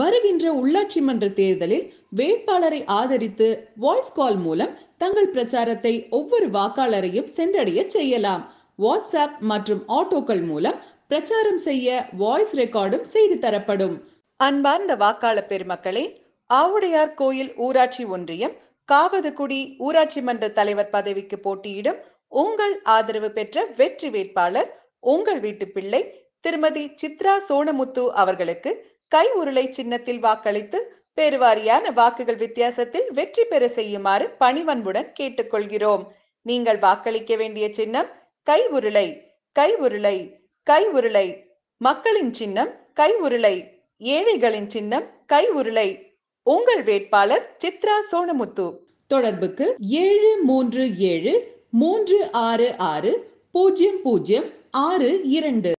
வருகின்ற உள்ளாட்சி மன்ற தேர்தலில் வேட்பாளரை ஆதரித்து வாய்ஸ் கால் மூலம் தங்கள் பிரச்சாரத்தை ஒவ்வொரு வாக்காளரையும் சென்றடைய செய்யலாம் வாட்ஸ்அப் மற்றும் ஆட்டோக்கள் மூலம் பிரச்சாரம் செய்ய வாய்ஸ் ரெக்கார்டும் செய்து தரப்படும் அன்பார்ந்த வாக்காளர் பெருமக்களே ஆவுடையார் கோயில் ஊராட்சி ஒன்றியம் காவதுகுடி ஊராட்சி மன்ற தலைவர் பதவிக்கு போட்டியிடும் உங்கள் ஆதரவு பெற்ற வெற்றி வேட்பாளர் உங்கள் வீட்டு பிள்ளை திருமதி சித்ரா சோனமுத்து அவர்களுக்கு கை உருளை சின்னத்தில் வாக்களித்து பெருவாரியான வாக்குகள் வித்தியாசத்தில் வெற்றி பெற செய்யுமாறு பணிவன்புடன் கேட்டுக்கொள்கிறோம் நீங்கள் வாக்களிக்க வேண்டிய சின்னம் கை உருளை கை உருளை கை உருளை மக்களின் சின்னம் கை உருளை ஏழைகளின் சின்னம் கை உருளை உங்கள் வேட்பாளர் சித்ரா சோனமுத்து தொடர்புக்கு ஏழு மூன்று ஏழு மூன்று ஆறு ஆறு பூஜ்ஜியம் பூஜ்ஜியம் ஆறு இரண்டு